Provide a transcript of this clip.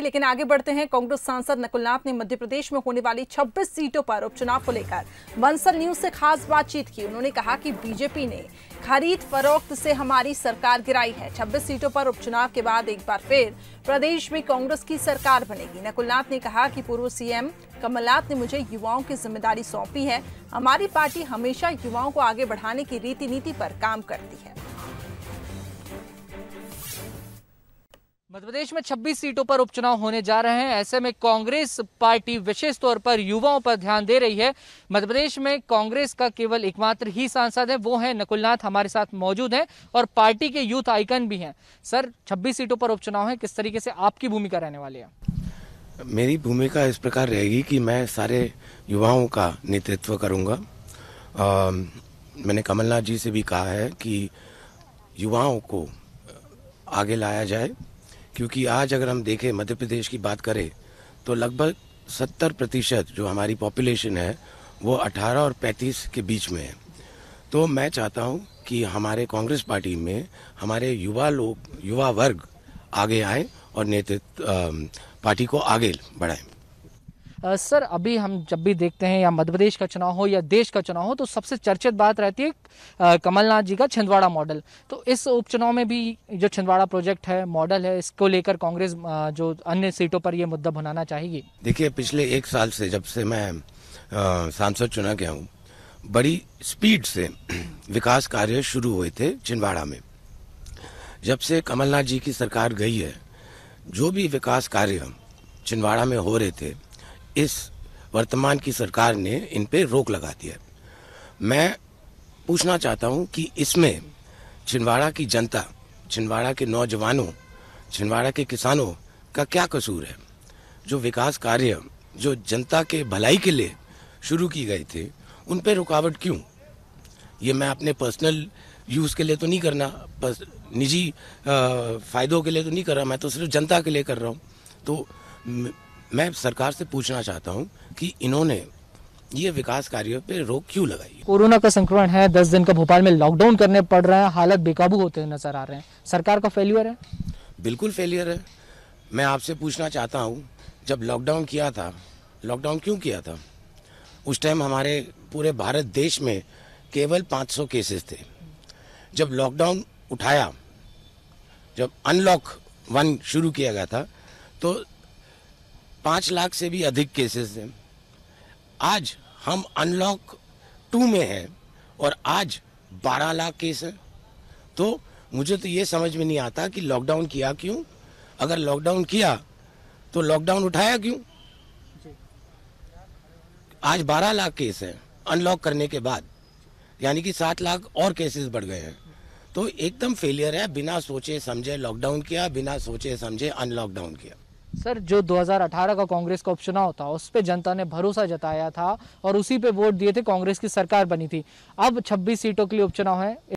लेकिन आगे बढ़ते हैं कांग्रेस सांसद नकुलनाथ ने मध्य प्रदेश में होने वाली 26 सीटों पर उपचुनाव को लेकर बंसल न्यूज से खास बातचीत की उन्होंने कहा कि बीजेपी ने खरीद फरोख्त से हमारी सरकार गिराई है 26 सीटों पर उपचुनाव के बाद एक बार फिर प्रदेश में कांग्रेस की सरकार बनेगी नकुलनाथ ने कहा कि पूर्व सीएम कमलनाथ ने मुझे युवाओं की जिम्मेदारी सौंपी है हमारी पार्टी हमेशा युवाओं को आगे बढ़ाने की रीति नीति पर काम करती है मध्यप्रदेश में 26 सीटों पर उपचुनाव होने जा रहे हैं ऐसे में कांग्रेस पार्टी विशेष तौर पर युवाओं पर ध्यान दे रही है मध्यप्रदेश में कांग्रेस का केवल एकमात्र ही सांसद है वो है नकुलनाथ हमारे साथ मौजूद हैं और पार्टी के यूथ आइकन भी हैं सर 26 सीटों पर उपचुनाव है किस तरीके से आपकी भूमिका रहने वाली है मेरी भूमिका इस प्रकार रहेगी कि मैं सारे युवाओं का नेतृत्व करूँगा मैंने कमलनाथ जी से भी कहा है कि युवाओं को आगे लाया जाए क्योंकि आज अगर हम देखें मध्य प्रदेश की बात करें तो लगभग सत्तर प्रतिशत जो हमारी पॉपुलेशन है वो 18 और 35 के बीच में है तो मैं चाहता हूँ कि हमारे कांग्रेस पार्टी में हमारे युवा लोग युवा वर्ग आगे आए और नेतृत्व पार्टी को आगे बढ़ाएं सर अभी हम जब भी देखते हैं या मध्य प्रदेश का चुनाव हो या देश का चुनाव हो तो सबसे चर्चित बात रहती है कमलनाथ जी का छिंदवाड़ा मॉडल तो इस उपचुनाव में भी जो छिंदवाड़ा प्रोजेक्ट है मॉडल है इसको लेकर कांग्रेस जो अन्य सीटों पर यह मुद्दा बनाना चाहेगी देखिए पिछले एक साल से जब से मैं सांसद चुना गया हूँ बड़ी स्पीड से विकास कार्य शुरू हुए थे छिंदवाड़ा में जब से कमलनाथ जी की सरकार गई है जो भी विकास कार्य छिंदवाड़ा में हो रहे थे इस वर्तमान की सरकार ने इन पर रोक लगा दिया मैं पूछना चाहता हूँ कि इसमें छिंदवाड़ा की जनता छिंदवाड़ा के नौजवानों छिंदवाड़ा के किसानों का क्या कसूर है जो विकास कार्य जो जनता के भलाई के लिए शुरू की गए थे उन पर रुकावट क्यों ये मैं अपने पर्सनल यूज़ के लिए तो नहीं करना निजी फ़ायदों के लिए तो नहीं कर रहा मैं तो सिर्फ जनता के लिए कर रहा हूँ तो मैं सरकार से पूछना चाहता हूँ कि इन्होंने ये विकास कार्यों पे रोक क्यों लगाई कोरोना का संक्रमण है दस दिन का भोपाल में लॉकडाउन करने पड़ रहा है हालत बेकाबू होते नजर आ रहे हैं सरकार का फेलियर है बिल्कुल फेलियर है मैं आपसे पूछना चाहता हूँ जब लॉकडाउन किया था लॉकडाउन क्यों किया था उस टाइम हमारे पूरे भारत देश में केवल 500 केसेस थे जब लॉकडाउन उठाया जब अनलॉक वन शुरू किया गया था तो पाँच लाख से भी अधिक केसेस हैं आज हम अनलॉक टू में हैं और आज बारह लाख केस हैं तो मुझे तो ये समझ में नहीं आता कि लॉकडाउन किया क्यों अगर लॉकडाउन किया तो लॉकडाउन उठाया क्यों आज बारह लाख केस हैं अनलॉक करने के बाद यानी कि सात लाख और केसेस बढ़ गए हैं तो एकदम फेलियर है बिना सोचे समझे लॉकडाउन किया बिना सोचे समझे अनलॉकडाउन किया सर जो 2018 का कांग्रेस का उपचुनाव था उस पर जनता ने भरोसा जताया था और उसी पे वोट दिए थे कांग्रेस की सरकार बनी थी अब 26 सीटों के लिए उपचुनाव है